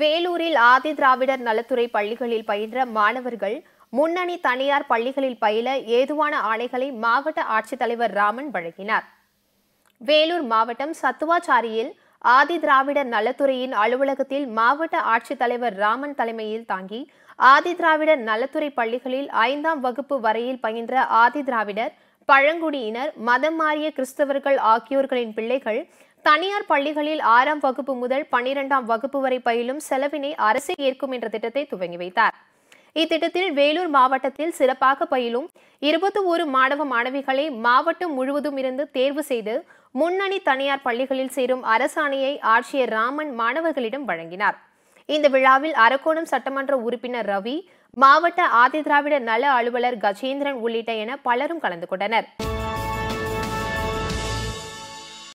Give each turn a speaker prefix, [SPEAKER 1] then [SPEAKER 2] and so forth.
[SPEAKER 1] வேலூரில் ஆதி திராவிடர் நலத்துறை பள்ளிகளில் பயின்ற மாணவர்கள் முன்னணி தனியார் பள்ளிகளில் பயில ஏதுவான ஆணைகளை மாவட்ட ஆட்சித்தலைவர் ராமன் வழங்கினார் வேலூர் மாவட்டம் சத்துவாச்சாரியில் ஆதி திராவிடர் நலத்துறையின் அலுவலகத்தில் மாவட்ட ஆட்சித்தலைவர் ராமன் தலைமையில் தாங்கி ஆதி திராவிடர் நலத்துறை பள்ளிகளில் ஐந்தாம் வகுப்பு வரையில் பயின்ற ஆதி திராவிடர் பழங்குடியினர் மதம் மாறிய கிறிஸ்தவர்கள் ஆகியோர்களின் பிள்ளைகள் தனியார் பள்ளிகளில் ஆறாம் வகுப்பு முதல் பனிரெண்டாம் வகுப்பு வரை பயிலும் செலவினை அரசு ஏற்கும் என்ற திட்டத்தை துவங்கி வைத்தார் இத்திட்டத்தில் வேலூர் மாவட்டத்தில் சிறப்பாக பயிலும் இருபத்தி ஒரு மாணவ மாணவிகளை மாவட்டம் முழுவதும் இருந்து தேர்வு செய்து முன்னணி தனியார் பள்ளிகளில் சேரும் அரசாணையை ஆட்சியர் ராமன் மாணவர்களிடம் வழங்கினார் இந்த விழாவில் அரக்கோணம் சட்டமன்ற உறுப்பினர் ரவி மாவட்ட ஆதிதிராவிட நல அலுவலர் கஜேந்திரன் உள்ளிட்ட என பலரும் கலந்து கொண்டனர்